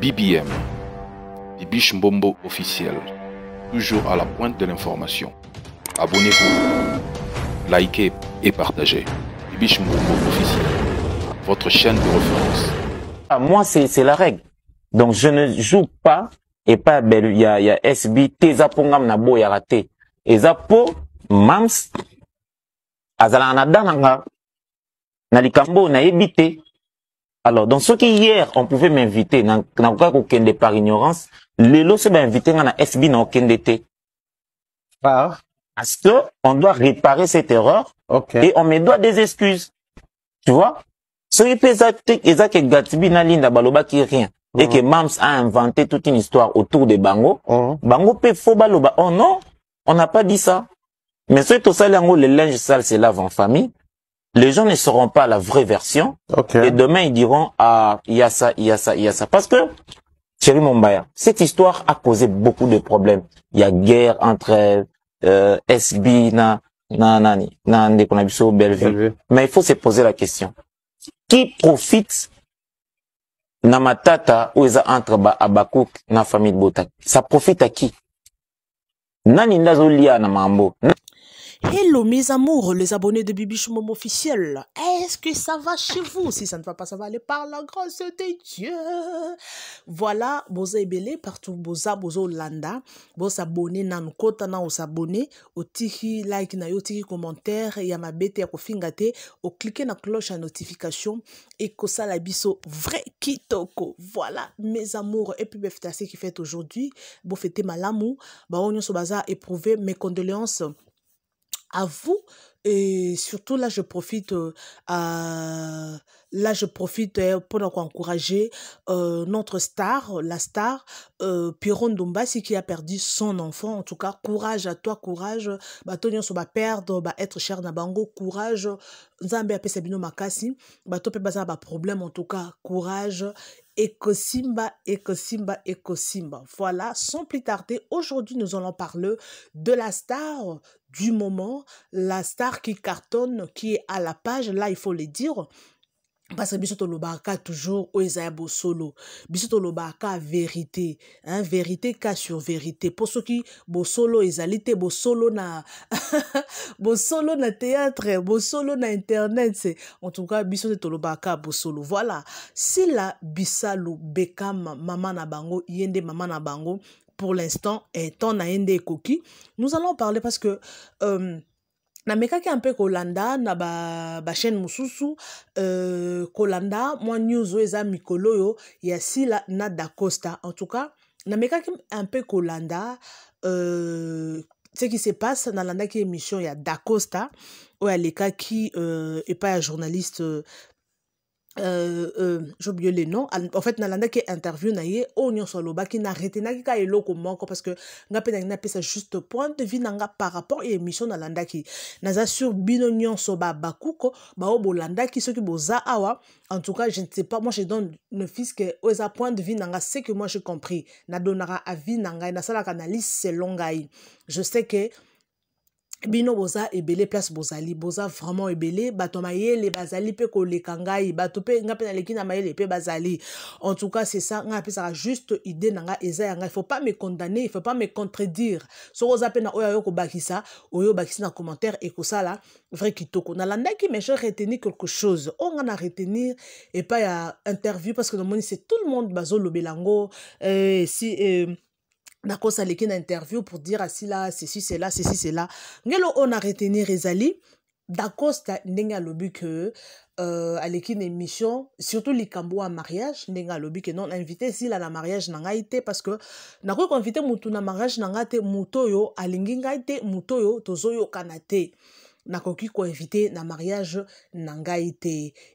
BBM, Bibiche Mbombo officiel, toujours à la pointe de l'information. Abonnez-vous, likez et partagez. Bibiche Mbombo officiel, votre chaîne de référence. Ah, moi, c'est la règle. Donc, je ne joue pas et pas ben, Il y a SB Et za na boya raté. mams azala Nalikambo, dana alors donc qui hier on pouvait m'inviter nakokaka kokende par ignorance lelo se bainvite inviter na fb naokende d'été. par ah. parce que on doit réparer cette erreur et on me doit des excuses tu vois Ce qui eza ke gatibi na linda qui rien et mm. que mams a inventé toute une histoire autour de bango mm. bango peut fo baloba oh non on n'a pas dit ça mais soki tosali que le linge sale c'est lave famille les gens ne sauront pas la vraie version. Et demain, ils diront, ah, il y a ça, il y a ça, il y a ça. Parce que, mon Mombaya, cette histoire a causé beaucoup de problèmes. Il y a guerre entre euh, SB, na, na, na, na, Bellevue. Mais il faut se poser la question. Qui profite na matata ou eza entre ba abakouk na famille de Botak? Ça profite à qui? Nani na mambo? Hello mes amours, les abonnés de Bibichou Momo officiel. Est-ce que ça va chez vous Si ça ne va pas, ça va aller par la grâce de Dieu. Voilà, boza partout boza bozo landa, boza abonné nan kota na os abonné, o tiki like na yo tiki commentaire ya mabete ya fingate, au cliquer na cloche à notification et ko sala biso vrai kitoko. Voilà mes amours et puis ben, qui fête aujourd'hui, bo fêter malamu, ba onyo so baza éprouvé mes condoléances à vous et surtout là je profite à, là je profite pour encourager notre star la star piron Pierron qui a perdu son enfant en tout cas courage à toi courage bah on so perdre bah être cher na bango courage nzambe apesa bino makasi bato baza problème en tout cas courage Ecosimba, Ecosimba, Ecosimba. Voilà, sans plus tarder, aujourd'hui nous allons parler de la star du moment, la star qui cartonne, qui est à la page, là il faut le dire, parce que bisoto l'obaka toujours oyo solo solo bosolo lobaka vérité hein? vérité cas sur vérité Pour mpo bo bosolo ezalite, bo solo na solo na théâtre solo na internet en tout cas biso tolobaka solo voilà la bisalo bekam maman na bango yende maman na bango pour l'instant étant na yende nde nous allons parler parce que euh, namekaki mpe kolanda na bachaîne ba mosusu euh, kolanda mwa news oyo eza mikolo oyo ya sila na dacosta en tout cas namekaki mpe kolanda euh, ce qui se passe nalandaki émission ya dacosta oyo alekaki euh, epai ya journaliste Euh, euh, j'ai oublié les noms en fait nalandaki interview na ye oyo oh, nyonso alobaki naretenaki ka eloko moko parce que nga mpe nangi napesa juste point de vue na nga par rapport ya émission nalandaki naza sur bino nyonso babakuko baoyo bolandaki soki boza awa en tout cas je ne sais pas moi je donne ne fils que oyo oh, eza point de vue na nga ce que moi j'ai compris nadonaka avis na ngai nasalaka analyse selon ngai je sais que bino boza ebele place bozali boza vraiment ebele bato mayele bazali pe koleka ngai bato pe ngai mpe naleki na mayele pe bazali en tout cas c'est ça ngai apesaka juste idée na ngai eza yanga il faut pas me condamner Il faut pas me contredire pe oza mpe na oyo ayo kobakisa oyo et na commentaire ekosala vrai kitoko nalandaki mais je retenir quelque chose on oh, ngai na retenir y ya interview parce que namoni c'est tout le monde bazolobela lobelango, eh, si eh, nakosalaki na interview pour dire asila ceci cela ceci cela ngelo on a retenu ezali dacosta ndenga alobi que euh, aleki na émission surtout likambo à mariage ndenga alobi non invité sila na mariage na te parce que nakoki koinvite mutu na mariage na ngai te motu alingi ngai te mutoyo oyo tozoyokana nakoki invité na mariage na ngai te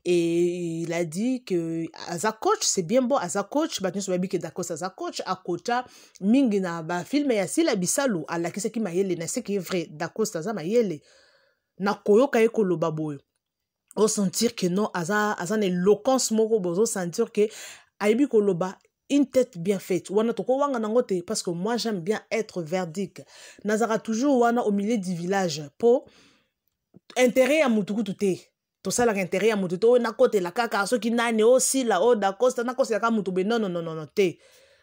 Et il a dit que aza coach c'est bien bon aza coach bato nyonso bayebi ke dakos aza coach akota mingi na ba film ya sila bisalu ma mayele na seki vrai dakos aza mayele nakoyoka ekolo koloba boye sentir que non aza aza na éloquence moko boye sentir ke ayebi koloba une tête bien faite. Wana toko wanga nangote parce que moi j'aime bien être verdict. Nazara toujours wana au milieu du village po intere ya mutu kutu te tosalaka intere ya mutu te oyo nakotela kaka soki nani osila oh, oyo oh, nakosta nakosela kaka mutu boye nonononono te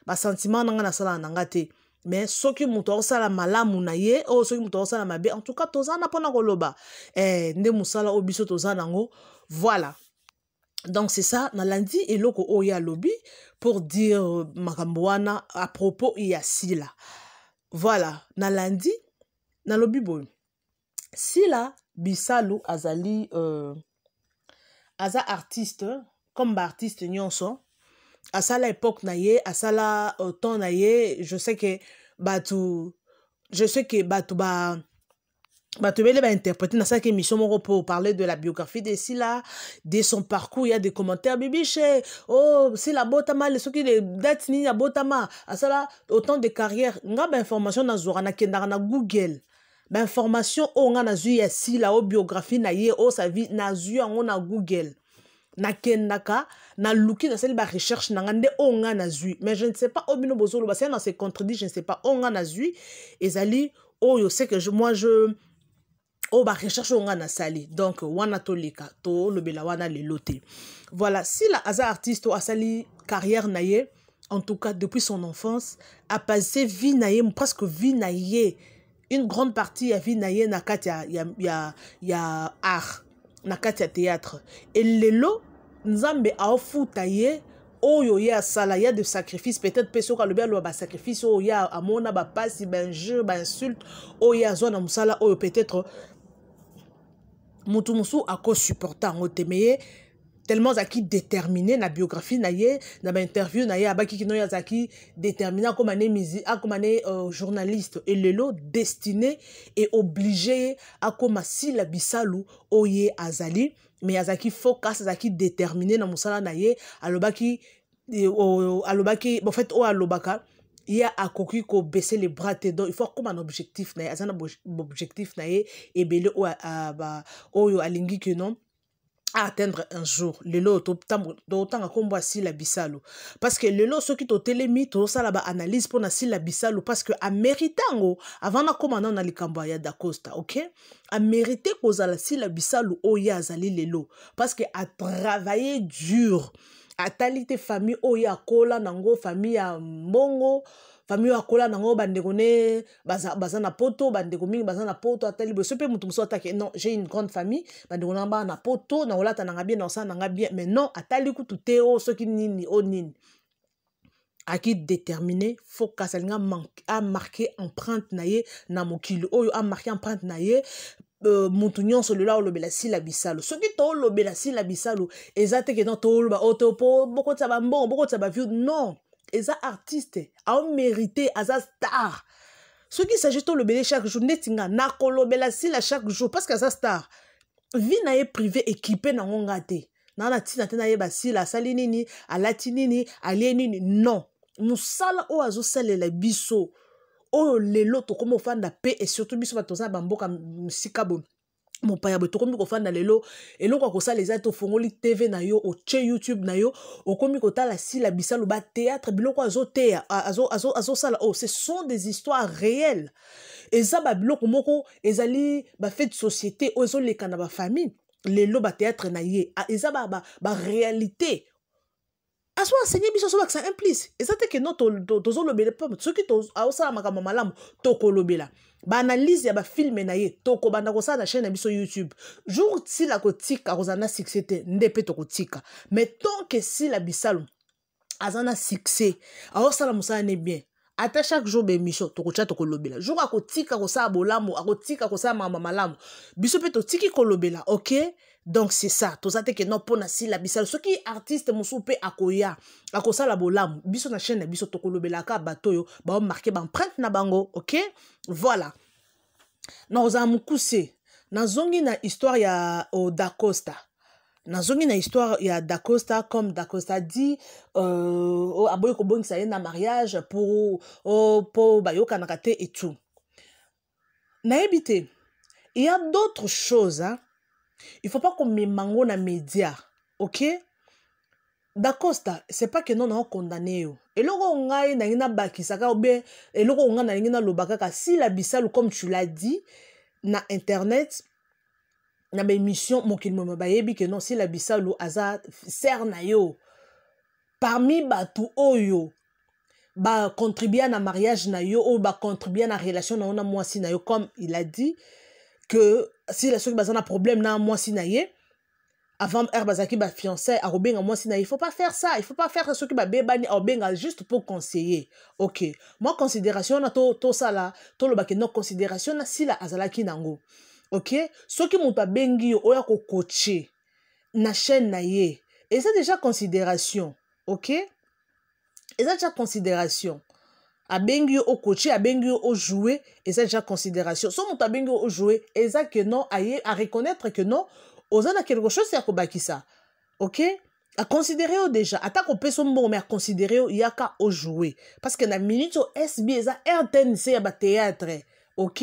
basentiment nanga nasalaka na nga te me soki moto akosala malamu na ye oyo oh, soki moto akosala mabe en tout cas toza na mpona koloba eh, nde mosala oyo biso toza nango voilà donc c'est ça nalandi eloko oyo alobi pour dire makambo wana à propos ya sila voilà nalandi nalobi boye sila bisalu azali euh, aza artiste comme baartiste nyonso asala époque na ye asala uh, temps na ye je sais ke bato je sais ke bato ba bato ebele bainterprete nasalaki émission moko mpo parler de la biographie de sila de son parcours ya de commentaire bibiche o oh, sila abotama le soki date nini abotama asala autant de carrière nga bainformation nazwaka nakendaka na google bainformation oyo ngai nazwi ya sila oyo biographie na ye oyo sa vie nazwi yango na google nakendaka naluki nasali barecherche na ngai nde oyo ngai nazwi mais je ne sais pas oyo bino bozoloba siana se contredit je ne sais pas oyo ngai nazwi ezali oyo ce que je, moi je oyo barecherche oyo ngai nasali donc wana toleka tolobela wana lelo te voilà sila aza artiste oyo asali carrière na ye en tout cas depuis son enfance apase vie na ye presque vie na ye une grande partie ya vie na ye na kati ya, ya, ya, ya art na kati ya théâtre et lelo nzambe aofuta ye oyo ye asala ya de sacrifice peut-être mpe soki alobi aloba basacrifice oyo ye amona bapasi bainjure bainsulte oyo ye azwa na mosala oyo peut-être motu mosusu akosupporte yango te me ye tellement azalaki déterminé na biographie na ye na bainterview na ye abaki kino oyo azalaki déterminé akóma ne musi akóma ne uh, journaliste elelo destiné e oblige ye akóma sila bisalu oyo ye azali mais azalaki focus azalaki déterminé na mosala na ye alobaki euh, euh, alobaki en fait oyo alobaka ye akoki kobaisse le bras te donc il faut akóma na objectif na ye aza na objectif na ye ebele oyo alingi ke non à atteindre un jour le lelo totanga s'il asila bisalo parce que lelo soki totelemi pour baanalyse mpo nasila bisalo parce que à yango avant na nano na le da costa ok a s'il kozala sila bisalo ya zali lot parce que travailler dur a talité famille ya kola nango famille ya mbongo famille akola nango bandeko ne baza, baza na poto bandeko mingi baza na poto ata liboso mpe motu mosusu atake non j'ai une grande famille bandeko nanga baa na poto na kolata nanga bien na kosala nanga bien mais non atali kutu te o oh, soki nini o oh, nini aki déterminé fo kasi alingi amarke empreinte na ye na mokili oyo amarke empreinte na ye euh, motu nyonso lelo aolobela sila bisalo soki toolobela sila bisalo eza te ke non tooloba o oh, to po bokotisa bambongo bokotisa baviu non eza artiste aomérite aza star soki sagi tolobeli chaque jour ndetinga nakolobela sila chaque jour parce que aza star vi na ye privé équipe nango nga te naa na ntina te nayeba sila asali nini alati nini alie nini non mosala oyo azosalela biso oyo lelo tokoma ofanda mpe e surtout biso bato toza na bamboka mosika boye mopaya boye tokomi kofanda lelo eloko ya kosala eza te ofongoli tv na yo otie youtube na yo okomi kotala sila bisaloba théâtre biloko azoteya azosala azo, azo o oh, ce sont des histoires réelles eza babiloko moko ezali bafai de société oyo ezoleka na bafamille lelo batéâtre na ye eza baréalité ba, ba azoensegne biso azobakisa implice eza te ke no tozolobela to, to, to, soki aosala makambo malamu tokolobela baanalyse ya bafilme na ye tokobanda kosala na chaîne na biso youtube jour sila kotika akozala na succès te nde mpe tokotika mais tonke sila bisalo aza na succès aosala mosala ne bien ata chaque jour bemission tokotya tokolobela jour akotika kosala bolamu akotika kosala makambo malamu biso mpe totiki kolobela ok donc c'est ça toza te ke no mpona silabi salo soki artiste mosusu mpe akoya akosala bolamu biso na chaîne na biso tokolobelaka bato oyo baomarke baempreinte na bango ok voilà na kozala mokuse nazongi na histoire ya odacosta nazongi na histoire ya dacosta comme dacosta di euh, aboyi kobongisa ye na mariage pour oh, mpo bayokanaka te etu nayebi te il y a d'autres choses hein? ifopaa komema ngo na media ok dacosta c'est pas ke no nao condamne yo eloko oyo ngai nalingi nabakisaka obe eloko oyo ngai nalingi naloba kaka si la bisalu comme tu l'as dit na internet na baémission mokili moma bayebi ke non si la bisalu aza ser na yo parmi bato oyo bacontribue na mariage na yo oyo bacontribue na relation na yo na mwasi na yo comme il a dit que sila soki baza na problème na mwasi na ye avant r bazalaki bafiançai akobenga mwasi na ye faut pas faire ça il faut pas faire soki babebani akobenga juste mpo conseiller ok mwa considération wana tosala tolobaki no considération na sila azalaki nango ok soki moto abengi yo oyo akokoche na chaîne na ye eza déjà considération ok eza déjà considération abengi yo okoche abengi yo ojoue eza déjà considération so moto abengi yo ojoue eza ke non aye areconnaitre ke non oza na quelque chose ya kobakisa ok aconsidéré yo déjà ata kopesa mbongo me aconsidéré yo yaka ojoue parce que na minute oyo sb eza rtnc ya batéâtre ok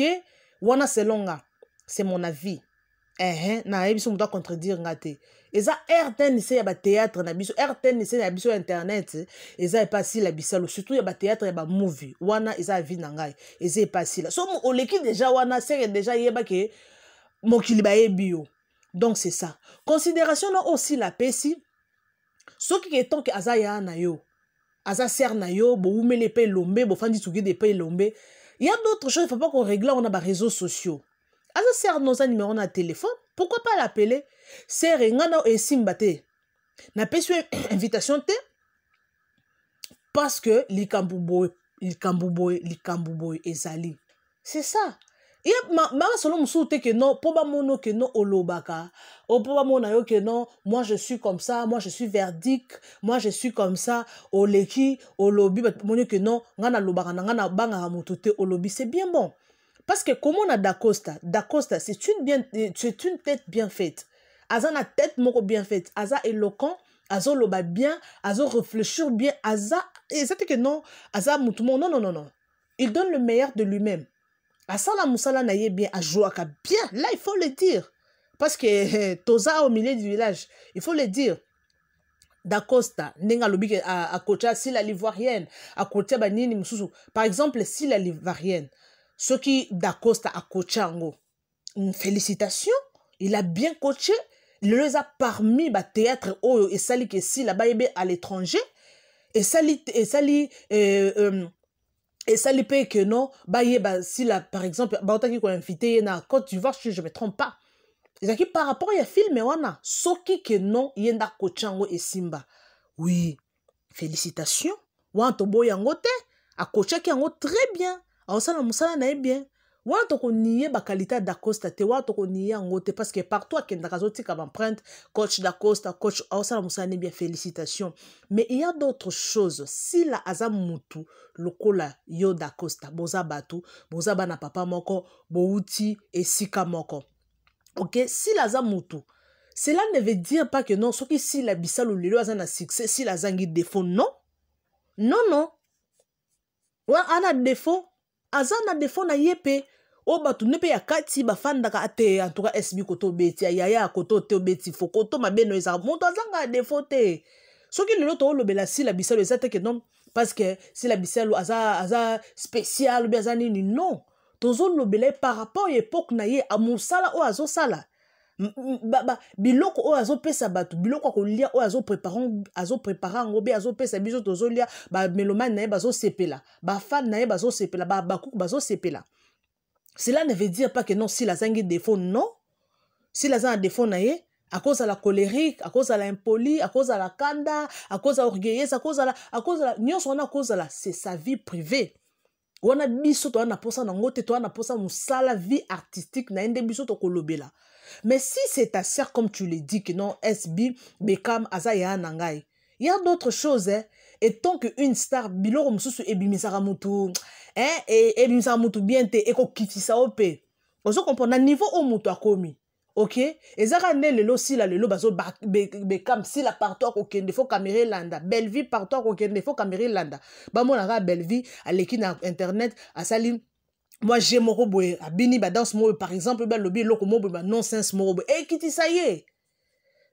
wana selonga c'est mon avis ehe nayebi so moto acontredire nga te eza rtnc ya batheatre na biso rtnc na biso ya internet eza epasila bisalo surtout ya batheatre ya bamovie wana eza avi na ngai eza epasila so oleki deja wana sere deja yebake mokili bayebi yo donc c'est ça considération na aussi napesi soki etonke aza ya na yo aza sere na yo bowumeli epai elombe bofandi tukide epai elombe ya d'autres choses il faut pas qu'on régla wana baréseaux sociaux aza sere noza nimero na telefone pourquoi pas lapele sere ngai na esimba te napesi yo invitation te parce que likambo boye likambo boye likambo boye ezali c'est ça ye babasolo mosusu te ke non mpo bamona ke non olobaka o mpo bamona yo ke non moi je suis comme ça moi je suis verdique moi je suis comme ça oleki olobi bato bamoni ke non ngai nalobaka na ngai nabangaka moto te olobi c'est bien bon parce que komona dacosta dacosta c'est une, bien, c'est une tête bien faite aza na tête moko bien faite aza éloquent azoloba bien azorefléchir bien aza eza te ke non aza motu moko non non non non il donne le meilleur de lui-même asala mosala na ye bien azwaka bien là il faut le dire parce que toza au milieu du village il faut le dire dacosta ndenge alobi ke akotia sila livoirienne akotia banini mosusu par exemple sila livoirienne soki dacosta akoache yango félicitation il a bien coaché lelo eza parmi batheatre oyo esali kesila bayebe à l'étranger esali esali eh, eh, esali mpe ke non bayeba sila par exemple bautaki koinvite ye na côte d'ivoire si je me trompe pas ezalaki par rapport ya filme wana soki ke non ye nda akoache yango esimba oui félicitation wana toboyi yango te akoachaki yango très bien aosala mosala na ye bien wana tokonie bakalite ya dacosta te wana tokonie yango te parceke partout akendaka azotika baempreinte coach dacosta coach aosala mosala ne bien félicitation mais il y a d'autres choses sila aza motu lokola yo dacosta boza bato boza bana papa moko bouti esika moko ok sila aza motu cela ne veut dire pas que non soki sila bisalo lelo aza na succès sila azangi défaut non non non wana ana défaut aza na defo na ye mpe oyo bato nde mpe ya kati bafandaka te antuka sb koto obeti yaya ya koto te obeti foko to mabeno ezaka moto azanga ya defo te soki lelo toolobela sila bisalo eza teke non parceke sila bisalo aza, aza spécial obi aza nini non tozolobela ye par rapport ya époke na ye mosala oyo azosala biloko azo pesa batu biloko lia o azo kolia oyo azoprépara yango azo pesa biso tozolia bamelomani na fan bazosepela bafane na ye bazosepela babakuku sepela cela ne veut dire pas que non si la zangi défaut non si sila aza na défaut na ye la colérique à cause la impoli cause la kanda cause cause la akozala orgueillese akozala a cause à la c'est sa vie privée wana biso toza na mposa nango te toza na mposa mosala vie artistique na ye nde biso tokolobela mais si c'est ta sœur comme tu le dis ke non sb bekam aza ya na ngai ya d'autres choses eh? etant que une star biloko mosusu ebimisaka motu eh? E, ebimisaka motu bien te ekokitisa o mpe ozokomprendre na niveau oyo moto akomi ok ezaka nde lelo sila lelo bazobekamisila partout akokende fo caméra elanda bellevie partout akokende fo caméra elanda bamonaka bellevie aleki na internet asali mwa je moko boye abini badanse moko boye par exemple balobi eloko moko boye banonsense moko boye ekitisa ye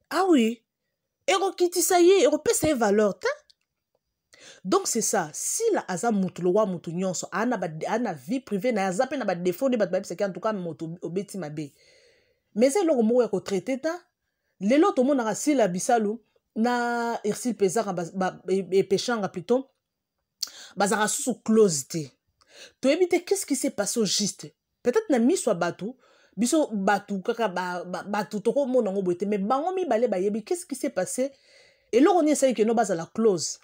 awi ah ekokitisa ye ekopesa ye valeur te donc c'est ça sila aza motu lowa motu nyonso aa na vie privé na ye aza mpe na badefo nde bato bayebisaki en tout cas moto obeti mabe me eza eloko moko ya kotraite ta lelo tomonaka sila ya bisalu na ersil mpe ezaka epeshanga plutôt bazalaka susu close te toyebi te qu'est ce qui se passe au juste peut-être na miso ya bato biso bato kaka bato tokomona yango boye te mais bango mibale bayebi qu'est ce qui se passé eloko nini esali keno bazala close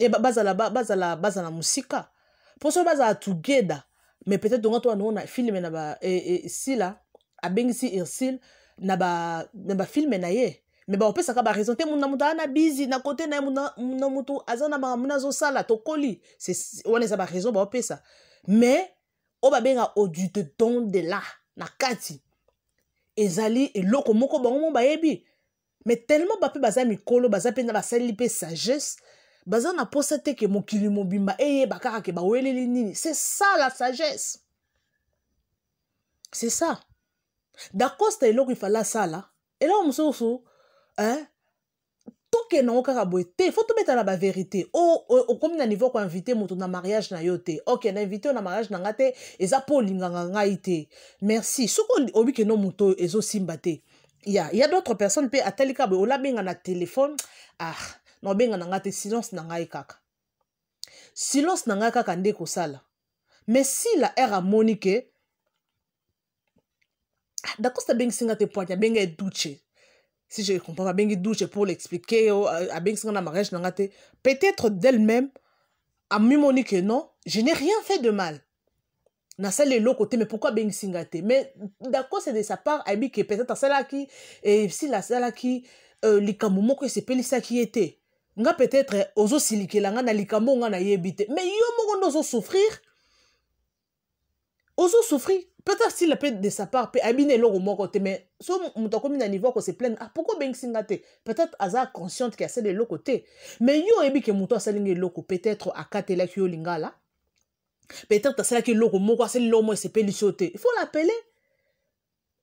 e bazala bazala bazala mosika mpo so bazala togeda mais peut-être onga to wana ona filme na ba sila abengisi ursile na bafilme na ye me baopesaka baraison te motu na moto aa na bizi na kote na ye na motu aza na makambo na azosala tokoli wana eza baraison baopesa me oyo babengaka auditon de la na kati ezali eloko moko bango mo bayebi me tellement bape baza mikolo baza mpe na basaleli mpe sagesse baza na mposa te ke mokili mobimba eyeba kaka ke baweleli nini c'est ça la sagesse c'est ça dakosta eloko ifale asala eloko mosusu eh? tokende yango kaka boye te fo tobeta na baverité okomi na niveau koinvite moto na mariage na yo te ok na invite oyo na mariage na nga te eza mpo olinganga ngai te merci soki oyebi kendo moto oyo ezosimba te ya ya d'autres personnes mpe atali kaka boye olabenga na telefone ah na obenga na nga te silence na ngai kaka silence na ngai kaka nde kosala mais si la aire amoni ke dacosta abengisi nga te poite abenga educe si je comprends babengi duce pour l'expliquer abengisi oh, euh, nga na mariage na nga te peut-être d'elle-même amimoni que non je n'ai rien fait de mal nasali eloko te mais pourquoi abengisi nga te mais dacosta de sa part ayebi ke peut-être asalaki esili asalaki likambo moko esepelisaki ye te nga peut-être eh, ozosilikela nga na likambo nga nayebi te mais yo moko nde ozosouffrir ozosouffrir peut-être s'il appelle de sa part mpe ayebi na eloko moko te mais so moto akomi na niveau akose plaine ah pourkoi obengisi nga te peut-être aza consciente ke asali eloko te mais yo oyebi ke moto asalinga eloko peut-être akatelaki yo lingala peut-être asalaki eloko moko asali eloko moko esepelisi yo te ifo lapele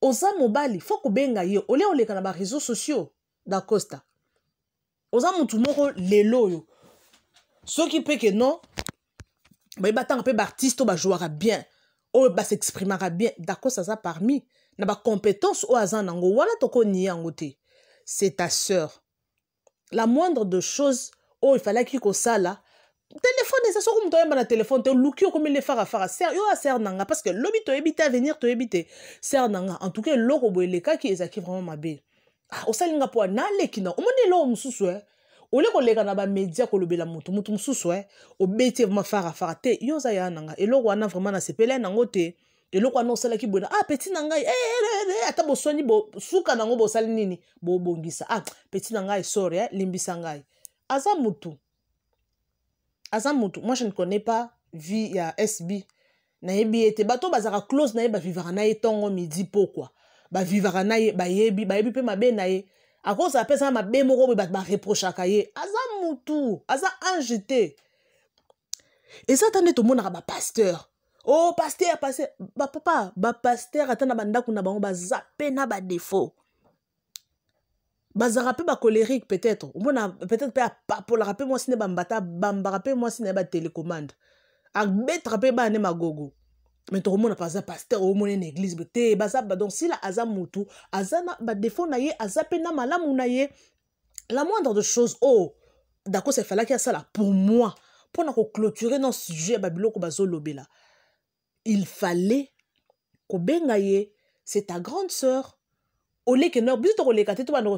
oza mobali fo kobenga ye olia oleka na bareseau sociaux dacosta oza motu moko lelo oyo soki mpe ke non bayeba ntango mpe baartiste oyo bazwwaka bien oyo basexprimaka bien dakos aza parmi na bacompétence oyo aza nango wana tokoni yango te c'est ta sœur la moindre de chose oyo efalaki kosala telefone eza soki moto oyamba na telefone te luki okomi le farafara ser yo asere na nga parce que lobi toyebi te avenir toyebi te sere na nga en tout cas eloko boye elekaki ezalaki vraiment mabe ah, osali nga mpo naleki na omoni eloko mosusu e eh? ole koleka na bamedia kolobela motu motu mosusu e obeti ye vrima farafara te yo oza ya nanga eloko wana vraimen nasepela ye nango te eloko wana osalaki boye na ah peti na ngai ata bosoni suka nango bosali nini bobongisa ah peti na ngai sore eh, limbisa ngai aza motu aza motu moi je ne connais pas vie ya sb nayebi ye te bato bazalaka close na ye bavivaka na ye ntongo midi pokwa bavivaka na ye bayebi bayebi mpe mabe na ye akosa apesa mabe moko boye bato bareprochaka ye aza motu aza ange te eza ata nde tomonaka bapaster o oh, paster paster bapapa bapaster ata na bandako na bango baza mpe na badefo bazalaka mpe bacolérique peut-être omona peut-être mpe apapolaka mpe mwasi nde bambata bambaka mpe mwasi na ye batelekomande abetaka mpe bana ne magogo mais me tokomona mpe aza paster omona une église mais t'es baza bah, donc sila aza motu aza na badefo na ye aza mpe na malamu na ye la moindre de chose oyo oh, a ça là pour moi pour mpona koclôturer na sujet baso lobe là il fallait kobenga bengaye c'est ta grande sœur oleke no biso tokoleka te to bana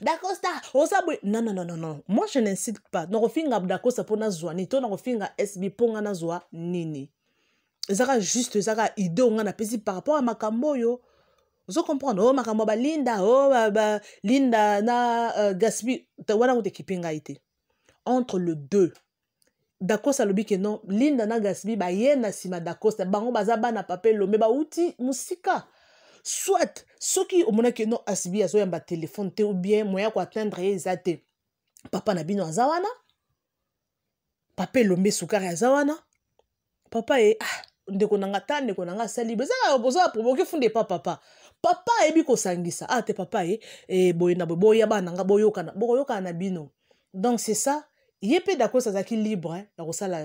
d'accord ça oza boye non non non non moi je n'incite pas nakofinga pour mpo nazwa nini to nakofinga sb pour nga nazwa nini eza kaka juste eza kaka ide onga napesi par rapport ya makambo oyo ozocomprendre o oh, makambo ya balinda o oh, balinda na uh, gaspi wana ngo tekipe ngai te entre le deux dacosta alobi ke non linda na gaspi baye na nsima dacosta bango baza bana papa elombe bauti mosika soit soki omonaki non asibi azoyamba telefone te ou bien moyen koatteindre ye eza te papa na bino aza wana papa elombe sukari aza wana papa ye ah ndeko na nga ta ndeko na nga asali bozala bozala provoke funde pa papa papa ayebi kosangisa ah te papa e eh, boye na boye boya bana nga na boyoka na bino donc c'est ça ye mpe dakosi azalaki libre na hein, eh, ko ko, ya kosala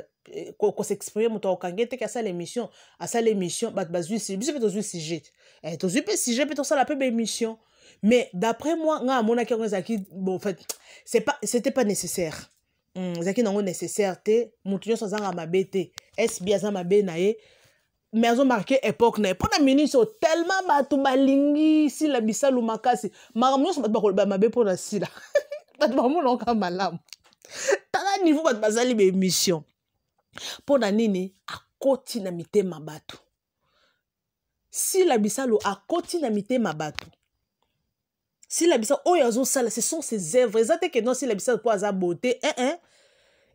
kosexprime moto akokangi eteke asala émission asala émission bato bazwi biso mpe eh, tozwi pe si mpe sujet mpe tosala mpe baémission mais d'après moi nga mona amonaki yango ezalaki bon en fait c'est pas c'était pas nécessaire Hmm, ezalaki nango nécessaire te moto nyonso azanga mabe te sb aza mabe na ye mais azomarke époque na ye mpo na miniso tellement bato balingi sila bisalu makasi makambo nyonso bato bakoloba mabe mpona sila bato bamonaka malamu tala niveau bato bazali baémission mpona nini akoti na mitema bato sila bisalu akoti na mitema bato silabisa oyo oh, azosala ce sont ses œuvres eza te ke non silabisa mpo aza beauté ee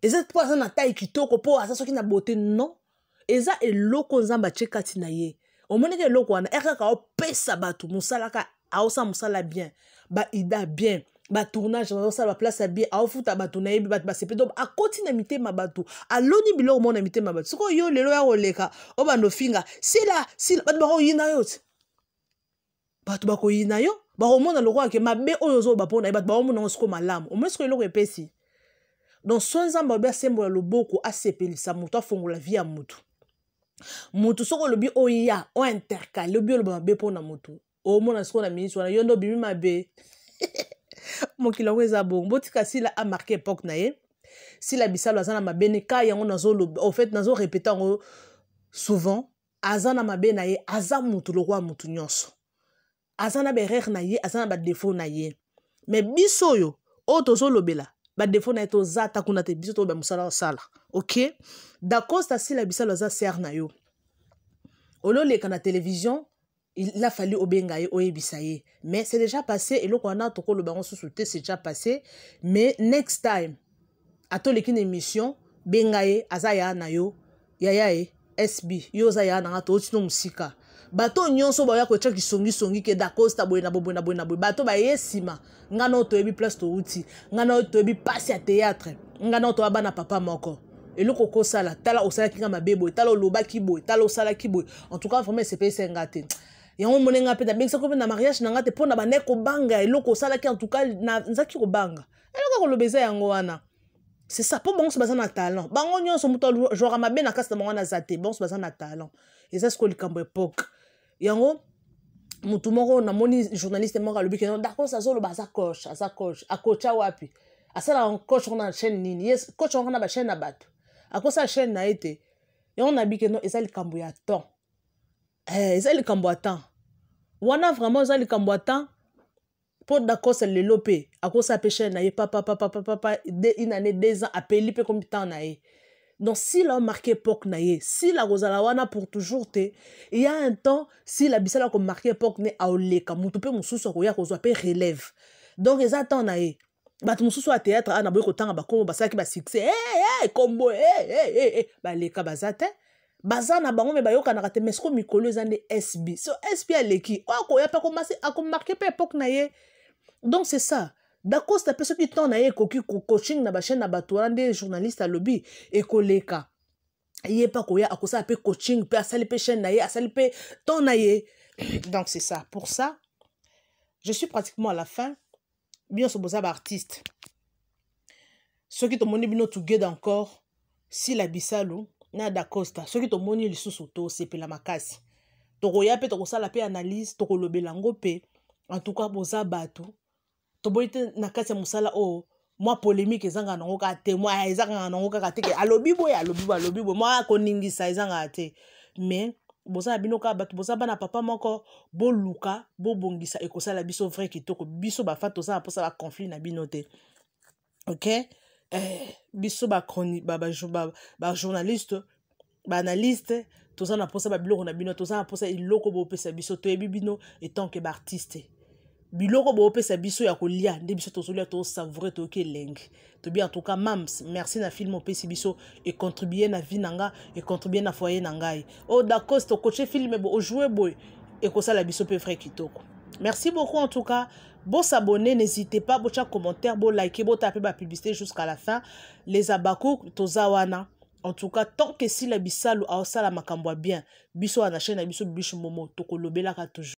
eza mpo aza na tai kitoko mpo aza soki na beauté non eza eloko nzambe atie kati na ye omonaki eloko wana ere kaka opesa bato mosala ka aosala mosala bien baida bien batournage bazosala oh, baplace ya bien oh, aofuta bato nayebi bato basepe donc akoti na mitema bato aloni biloko moko na mitema bato sikoyo yo lelo ya koleka obanda ofinga sila sila bato bakoyina yo te bato bakoyina yo bakomona lokola ke mabe oyo ozoyoba mpona ye bato baomonango sikoyo malamu omoni sikoyo eloko epesi donc so nzambe alobi asembola loboko asepelisa motu afongola vie ya motu motu soki olobi oya ointercale obi oloba mabe mpona motu omona sikoyo na minisi wana yo nde obimi mabe mokili yango eza bongo botika sila amarke epoke na ye sila bisalo aza na mabe ne ka yango nazoloba au fait nazorepete yango souvent aza na mabe na ye aza motu lokola motu nyonso aza na berere na ye aza na badefo na ye me biso oyo oyo tozolobela badefo na ye toza ata kuna te biso toloba mosala osala ok dacause tasila bisalo aza ser na yo ololeka na télévision il a fallu obenga ye oyebisa ye mais c'est déjà passé eloko wana tokoloba yango susu te c'est déjà passé mais next time atoleki na émission benga ye aza ya na yo yaya ye sb yo oza ya na nga tootina mosika bato nyonso baya kotia kisongisongi ke dakosta boye na boboye na boye na boye bato baye nsima ngai nao toyebi place touti ngai nao toyebi pasi ya théâtre ngai nao toya bana papa moko eloko okosala tala osalaki nga mabe boye tala olobaki boye tala osalaki boye en tout cas vraiment esepelisa nga te yango mone nga mpe nabengisaki mpe na mariage na nga te mpo na bandai kobanga eloko osalaki en tout cas nazaki kobanga eloko koloba eza yango wana c'est ça mpo bango so baza na talent bango nyonso moto ajwaka mabe na kasi na bango wana aza te bango so baza na talent eza sikoyo likambo epoke yango motu moko namoni journaliste moko alobi keno dakos azoloba aza coach aza coach akocha wapi asalaka coach wana na chaîne nini ye coach wana na bachaîne na bato akosala chaîne na ye te yango nayebi keno eza likambo ya temps eza likambo ya temps wana vraiment eza likambo ya temps mpo dakos lelo mpe akosala mpe chaîne na ye papapapapapa une année deux ans apeli mpe kombi temps na ye donc sila omarke époque na ye sila kozala wana pour toujours te eya un temps sila abisala komarke époque ne aoleka motu mpe mosusu akoya kozwa mpe relève donc eza temps na ye bato mosusu ya théâtre ana boye kotanga bakombo basalaki basuccès ee eh, eh, kombo ee eh, baleka baza te baza na bango me bayokanaka te mais soko mikolo eza nde sb so sb aleki oyo akoya mpe akomarke mpe époque na ye donc c'est ça dacoste mpe soki temps na ye ekoki coaching na bachaine na bato wana nde journaliste alobi ekoleka ye mpa koya akosala mpe coaching mpe asali mpe chaîne na ye asali mpe temps na ye donc c'est ça pour ça je suis pratiquement à la fin binyonso boza baartiste soki tomoni bino together encore sila bisalu na dacosta soki tomoni lisusu tosepela makasi tokoya mpe tokosala mpe analyse tokolobela yango mpe en tout cas boza bato toboyi te na kati ya mosala oyo mwa polémique ezanga nango kaka te mwa ezangaka nango kaka te ke alobi boye alobi boye alobi boye mwa koningisa ezangaka te mais boza na bino kaka bato boza bana papa moko boluka bobongisa ekosala biso vrai kitoko biso bafa toza na mposa baconflit na bino te ok eh, biso bajournaliste ba, ba, ba, baanalyste toza na mposa babiloko na bino toza na mposa eloko bopesa biso toyebi bino etanke baartiste biloko boopesa biso ya kolia nde biso tozolia tosavoure toyoki elengi tobi atuka mams merci na filme opesi biso econtribue na vie na nga econtribue na foyer na ngai o oh, dacos tokoche filme bo ojoue boye ekosala biso mpe vrai kitoko merci beaucoup en tout cas bosabone n'hésitez pas botya commentaire bolike botala mpe bapublicité jusqu'à la fin les abaku toza wana en tout cas tant que esila bisalu aosala makambo ya bien biso wana chaîne na biso bibishi momo tokolobelaka toujours